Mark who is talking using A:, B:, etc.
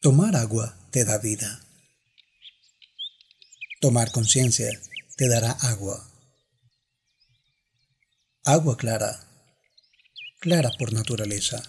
A: Tomar agua te da vida. Tomar conciencia te dará agua. Agua clara, clara por naturaleza.